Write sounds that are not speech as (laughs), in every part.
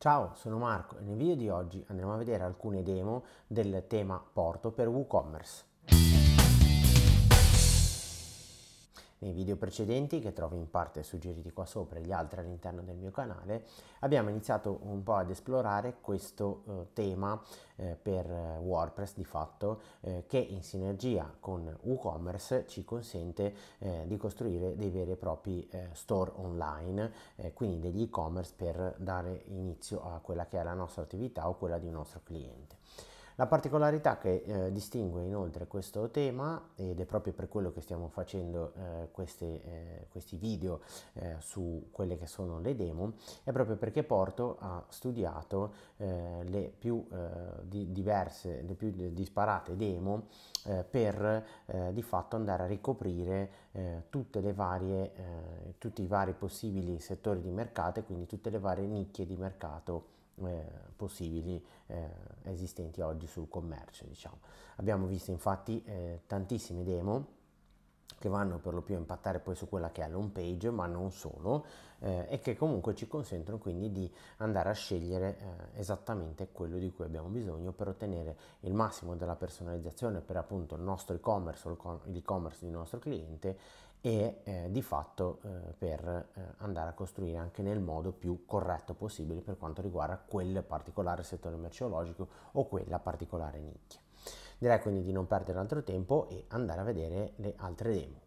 Ciao, sono Marco e nel video di oggi andremo a vedere alcune demo del tema porto per WooCommerce. Nei video precedenti, che trovi in parte suggeriti qua sopra e gli altri all'interno del mio canale, abbiamo iniziato un po' ad esplorare questo eh, tema eh, per eh, WordPress di fatto, eh, che in sinergia con WooCommerce ci consente eh, di costruire dei veri e propri eh, store online, quindi degli e-commerce per dare inizio a quella che è la nostra attività o quella di un nostro cliente. La particolarità che eh, distingue inoltre questo tema, ed è proprio per quello che stiamo facendo eh, queste, eh, questi video eh, su quelle che sono le demo, è proprio perché Porto ha studiato eh, le più eh, di diverse, le più disparate demo per di fatto andare a ricoprire varie, tutti i vari possibili settori di mercato e quindi tutte le varie nicchie di mercato eh, possibili eh, esistenti oggi sul commercio. Diciamo. Abbiamo visto infatti eh, tantissime demo che vanno per lo più a impattare poi su quella che è la home page, ma non solo, eh, e che comunque ci consentono quindi di andare a scegliere eh, esattamente quello di cui abbiamo bisogno per ottenere il massimo della personalizzazione per appunto il nostro e-commerce o l'e-commerce di nostro cliente e eh, di fatto eh, per eh, andare a costruire anche nel modo più corretto possibile per quanto riguarda quel particolare settore merceologico o quella particolare nicchia. Direi quindi di non perdere altro tempo e andare a vedere le altre demo.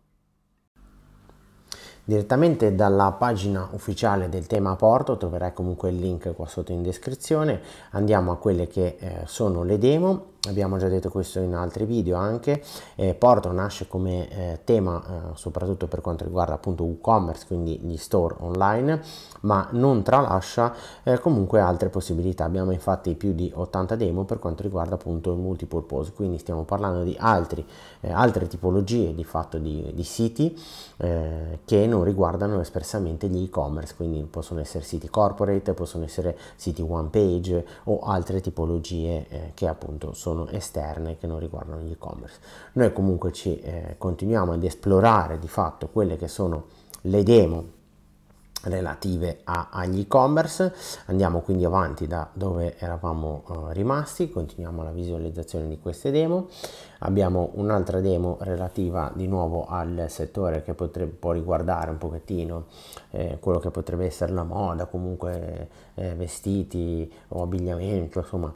Direttamente dalla pagina ufficiale del tema porto troverai comunque il link qua sotto in descrizione. Andiamo a quelle che eh, sono le demo abbiamo già detto questo in altri video anche eh, Porto nasce come eh, tema eh, soprattutto per quanto riguarda appunto e-commerce quindi gli store online ma non tralascia eh, comunque altre possibilità abbiamo infatti più di 80 demo per quanto riguarda appunto il multipurpose quindi stiamo parlando di altri, eh, altre tipologie di fatto di, di siti eh, che non riguardano espressamente gli e-commerce quindi possono essere siti corporate possono essere siti one page o altre tipologie che appunto sono sono esterne che non riguardano gli e-commerce. Noi comunque ci eh, continuiamo ad esplorare di fatto quelle che sono le demo relative a, agli e-commerce. Andiamo quindi avanti da dove eravamo eh, rimasti, continuiamo la visualizzazione di queste demo. Abbiamo un'altra demo relativa di nuovo al settore che potrebbe, può riguardare un pochettino eh, quello che potrebbe essere la moda, comunque eh, vestiti o abbigliamento, insomma.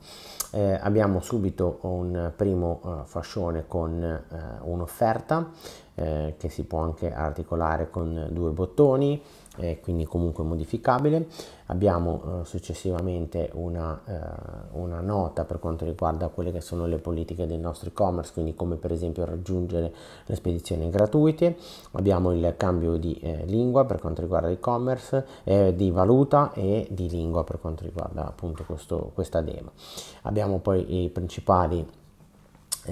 Eh, abbiamo subito un primo eh, fascione con eh, un'offerta che si può anche articolare con due bottoni e quindi comunque modificabile. Abbiamo eh, successivamente una, eh, una, nota per quanto riguarda quelle che sono le politiche del nostro e-commerce, quindi come per esempio raggiungere le spedizioni gratuite. Abbiamo il cambio di eh, lingua per quanto riguarda l'e-commerce, eh, di valuta e di lingua per quanto riguarda appunto questo, questa demo. Abbiamo poi i principali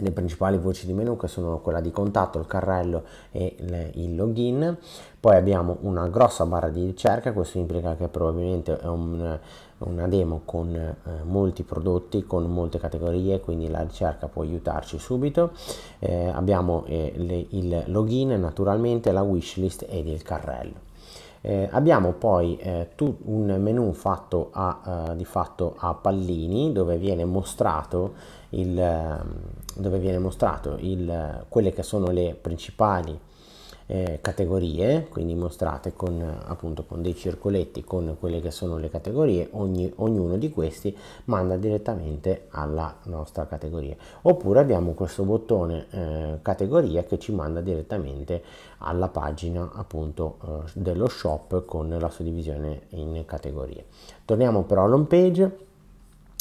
le principali voci di menu che sono quella di contatto, il carrello e le, il login. Poi abbiamo una grossa barra di ricerca, questo implica che probabilmente è un, una demo con eh, molti prodotti, con molte categorie, quindi la ricerca può aiutarci subito. Eh, abbiamo eh, le, il login naturalmente, la wishlist ed il carrello. Eh, abbiamo poi eh, tu, un menu fatto a, uh, di fatto a pallini dove viene mostrato, il, ehm, dove viene mostrato il, quelle che sono le principali eh, categorie, quindi mostrate con appunto con dei circoletti con quelle che sono le categorie, Ogni, ognuno di questi manda direttamente alla nostra categoria. Oppure abbiamo questo bottone eh, categoria che ci manda direttamente alla pagina appunto eh, dello shop con la suddivisione in categorie. Torniamo però all'home page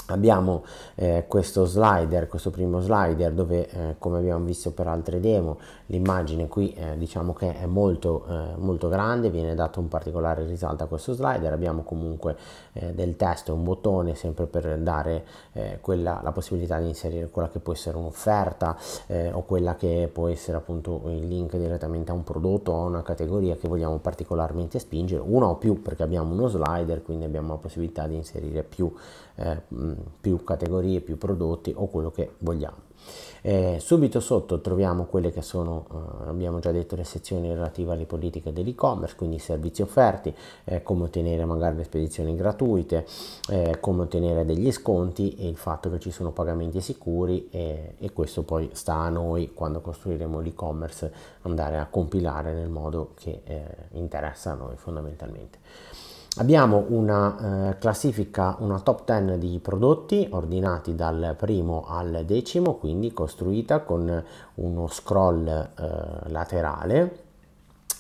abbiamo eh, questo slider questo primo slider dove eh, come abbiamo visto per altre demo l'immagine qui eh, diciamo che è molto eh, molto grande viene dato un particolare risalto a questo slider abbiamo comunque eh, del testo un bottone sempre per dare eh, quella la possibilità di inserire quella che può essere un'offerta o quella che può essere appunto il link direttamente a un prodotto o a una categoria che vogliamo particolarmente spingere una o più perché abbiamo uno slider quindi abbiamo la possibilità di inserire più più categorie, più prodotti o quello che vogliamo. Eh, subito sotto troviamo quelle che sono, eh, abbiamo già detto, le sezioni relative alle politiche dell'e-commerce, quindi i servizi offerti, eh, come ottenere magari le spedizioni gratuite, eh, come ottenere degli sconti e il fatto che ci sono pagamenti sicuri e, e questo poi sta a noi quando costruiremo l'e-commerce andare a compilare nel modo che eh, interessa a noi fondamentalmente. Abbiamo una eh, classifica, una top 10 di prodotti ordinati dal primo al decimo, quindi costruita con uno scroll eh, laterale,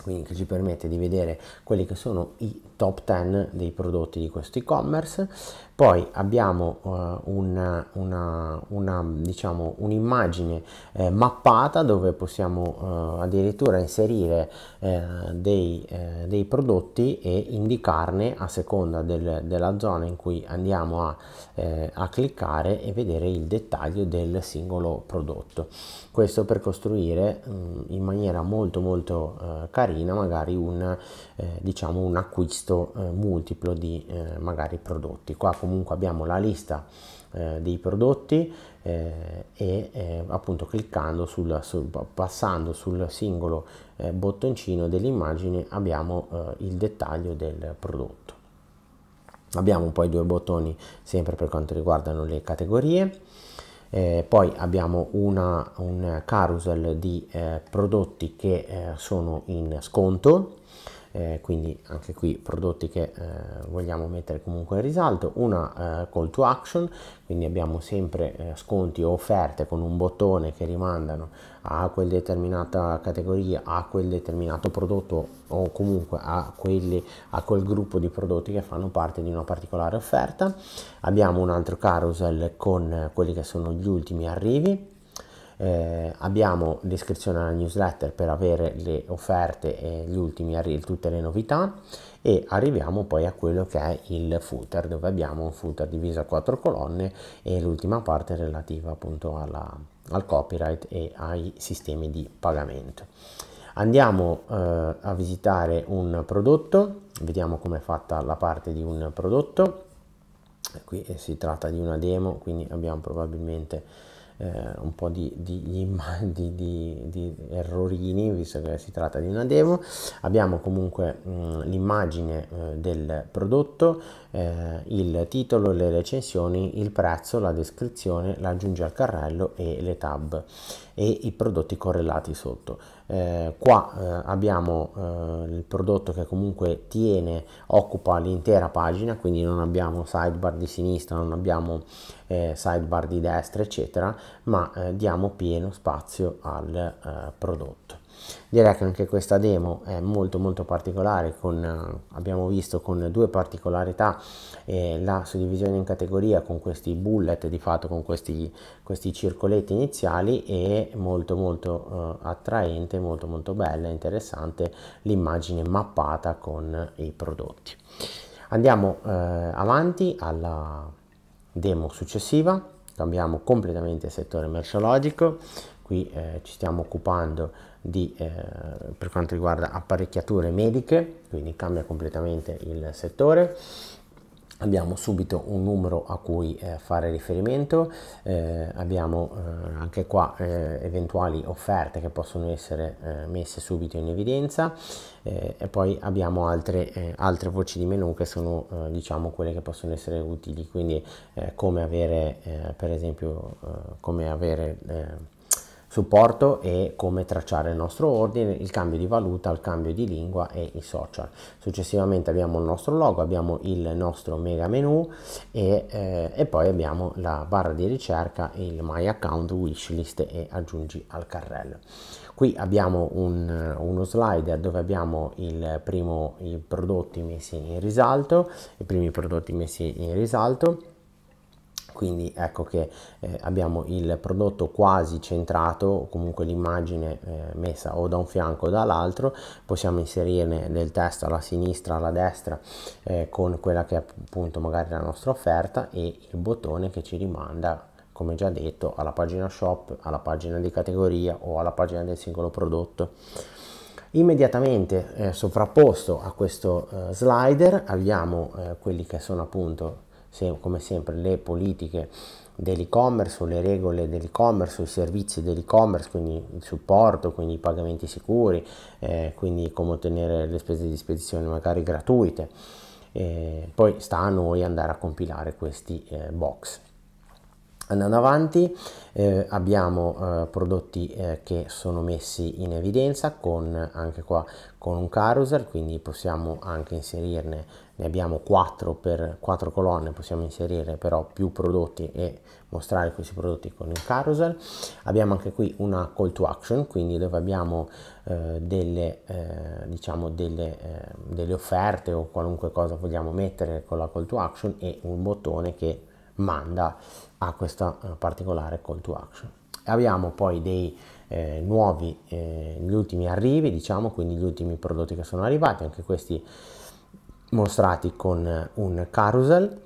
quindi che ci permette di vedere quelli che sono i top 10 dei prodotti di questo e-commerce. Poi abbiamo uh, eh, una, una, una, diciamo, un'immagine eh, mappata dove possiamo uh, addirittura inserire eh, dei, eh, dei, prodotti e indicarne a seconda del, della zona in cui andiamo a, eh, a cliccare e vedere il dettaglio del singolo prodotto. Questo per costruire mh, mm, in maniera molto molto carina magari un, diciamo, un acquisto acquisto eh, multiplo di eh, magari prodotti. Qua comunque abbiamo la lista eh, dei prodotti eh, e eh, appunto cliccando sul, sul, passando sul singolo eh, bottoncino dell'immagine abbiamo il dettaglio del prodotto. Abbiamo poi due bottoni sempre per quanto riguardano le categorie. Eh, poi abbiamo una, un carousel di eh, prodotti che eh, sono in sconto eh, quindi anche qui prodotti che eh, vogliamo mettere comunque in risalto una eh, call to action quindi abbiamo sempre eh, sconti o offerte con un bottone che rimandano a quel determinata categoria a quel determinato prodotto o comunque a, quelli, a quel gruppo di prodotti che fanno parte di una particolare offerta abbiamo un altro carousel con eh, quelli che sono gli ultimi arrivi eh, abbiamo l'iscrizione alla newsletter per avere le offerte e gli ultimi arrivi, tutte le novità e arriviamo poi a quello che è il footer dove abbiamo un footer diviso a quattro colonne e l'ultima parte relativa appunto alla, al copyright e ai sistemi di pagamento. Andiamo eh, a visitare un prodotto, vediamo come è fatta la parte di un prodotto. Qui eh, si tratta di una demo, quindi abbiamo probabilmente eh, un po' di, (laughs) di, di, di, errorini visto che si tratta di una demo abbiamo comunque mm, l'immagine eh, del prodotto eh, il titolo le recensioni il prezzo la descrizione l'aggiunge al carrello e le tab e i prodotti correlati sotto eh, qua eh, abbiamo eh, il prodotto che comunque tiene occupa l'intera pagina quindi non abbiamo sidebar di sinistra non abbiamo sidebar di destra eccetera ma eh, diamo pieno spazio al eh, prodotto. Direi che anche questa demo è molto molto particolare, con, eh, abbiamo visto con due particolarità eh, la suddivisione in categoria con questi bullet, di fatto con questi, questi circoletti iniziali e molto molto eh, attraente, molto molto bella e interessante l'immagine mappata con i prodotti. Andiamo eh, avanti alla demo successiva cambiamo completamente il settore merceologico, qui eh, ci stiamo occupando di, eh, per quanto riguarda apparecchiature mediche, quindi cambia completamente il settore, abbiamo subito un numero a cui eh, fare riferimento, eh, abbiamo eh, anche qua eh, eventuali offerte che possono essere eh, messe subito in evidenza eh, e poi abbiamo altre, altre, voci di menu che sono diciamo quelle che possono essere utili, quindi come avere per esempio come avere supporto e come tracciare il nostro ordine, il cambio di valuta, il cambio di lingua e i social. Successivamente abbiamo il nostro logo, abbiamo il nostro mega menu e, eh, e poi abbiamo la barra di ricerca, il My Account, Wishlist e aggiungi al carrello. Qui abbiamo un, uno slider dove abbiamo primo, i prodotti messi in risalto, i primi prodotti messi in risalto quindi ecco che eh, abbiamo il prodotto quasi centrato o comunque l'immagine eh, messa o da un fianco o dall'altro possiamo inserirne del testo alla sinistra alla destra eh, con quella che è appunto magari la nostra offerta e il bottone che ci rimanda come già detto alla pagina shop alla pagina di categoria o alla pagina del singolo prodotto immediatamente eh, sovrapposto a questo eh, slider abbiamo eh, quelli che sono appunto se, come sempre le politiche dell'e-commerce o le regole dell'e-commerce o i servizi dell'e-commerce, quindi il supporto, quindi i pagamenti sicuri, eh, quindi come ottenere le spese di spedizione magari gratuite. Eh, poi sta a noi andare a compilare questi eh, box. Andando avanti eh, abbiamo eh, prodotti eh, che sono messi in evidenza con, anche qua con un carousel, quindi possiamo anche inserirne, ne abbiamo 4 per 4 colonne, possiamo inserire però più prodotti e mostrare questi prodotti con il carousel. Abbiamo anche qui una call to action, quindi dove abbiamo eh, delle, eh, diciamo delle, eh, delle offerte o qualunque cosa vogliamo mettere con la call to action e un bottone che manda a questa eh, particolare call to action. Abbiamo poi dei eh, nuovi, eh, gli ultimi arrivi, diciamo, quindi gli ultimi prodotti che sono arrivati, anche questi mostrati con eh, un carousel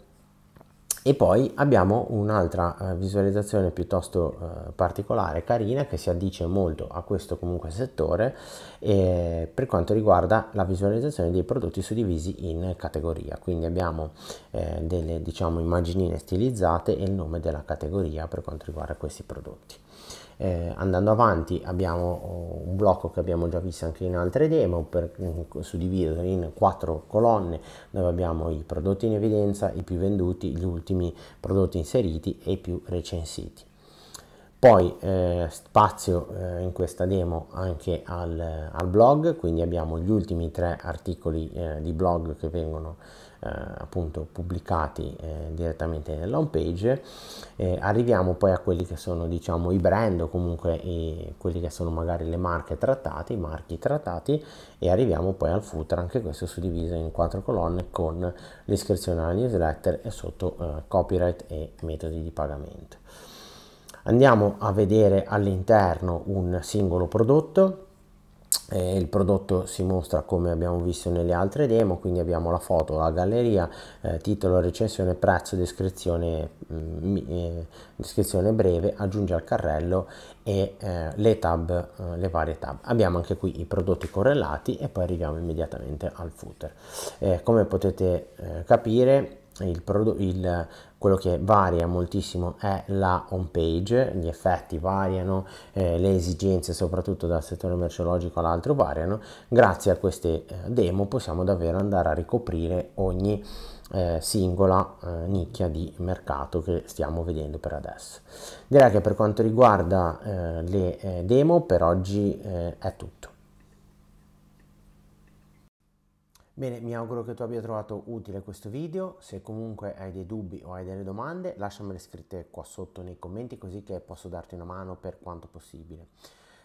e poi abbiamo un'altra eh, visualizzazione piuttosto eh, particolare, carina, che si addice molto a questo comunque settore eh, per quanto riguarda la visualizzazione dei prodotti suddivisi in categoria. Quindi abbiamo eh, delle diciamo, immaginine stilizzate e il nome della categoria per quanto riguarda questi prodotti. Eh, andando avanti abbiamo oh, un blocco che abbiamo già visto anche in altre demo, per, mm, suddiviso in quattro colonne dove abbiamo i prodotti in evidenza, i più venduti, gli ultimi prodotti inseriti e i più recensiti. Poi eh, spazio eh, in questa demo anche al, al, blog, quindi abbiamo gli ultimi tre articoli eh, di blog che vengono eh, appunto pubblicati eh, direttamente nella home page. arriviamo poi a quelli che sono diciamo i brand o comunque i, quelli che sono magari le marche trattate, i marchi trattati e arriviamo poi al footer, anche questo suddiviso in quattro colonne con l'iscrizione alla newsletter e sotto eh, copyright e metodi di pagamento. Andiamo a vedere all'interno un singolo prodotto. Eh, il prodotto si mostra come abbiamo visto nelle altre demo, quindi abbiamo la foto, la galleria, eh, titolo, recensione, prezzo, descrizione, mh, mm, eh, descrizione breve, aggiunge al carrello e eh, le tab, eh, le varie tab. Abbiamo anche qui i prodotti correlati e poi arriviamo immediatamente al footer. Eh, come potete capire il prodotto, il, quello che varia moltissimo è la home page, gli effetti variano, eh, le esigenze soprattutto dal settore merceologico all'altro variano, grazie a queste eh, demo possiamo davvero andare a ricoprire ogni eh, singola eh, nicchia di mercato che stiamo vedendo per adesso. Direi che per quanto riguarda eh, le eh, demo per oggi è tutto. Bene, mi auguro che tu abbia trovato utile questo video, se comunque hai dei dubbi o hai delle domande lasciamele scritte qua sotto nei commenti così che posso darti una mano per quanto possibile.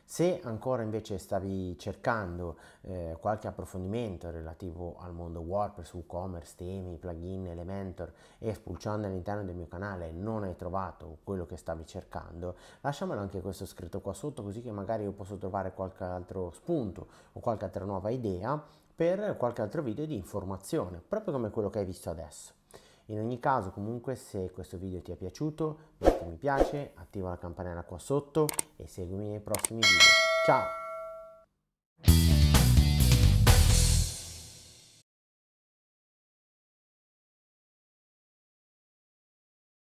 Se ancora invece stavi cercando eh, qualche approfondimento relativo al mondo WordPress, WooCommerce, temi, plugin, Elementor e spulciando all'interno del mio canale non hai trovato quello che stavi cercando, lasciamelo anche questo scritto qua sotto così che magari io posso trovare qualche altro spunto o qualche altra nuova idea per qualche altro video di informazione, proprio come quello che hai visto adesso. In ogni caso comunque se questo video ti è piaciuto metti mi piace, attiva la campanella qua sotto e seguimi nei prossimi video. Ciao!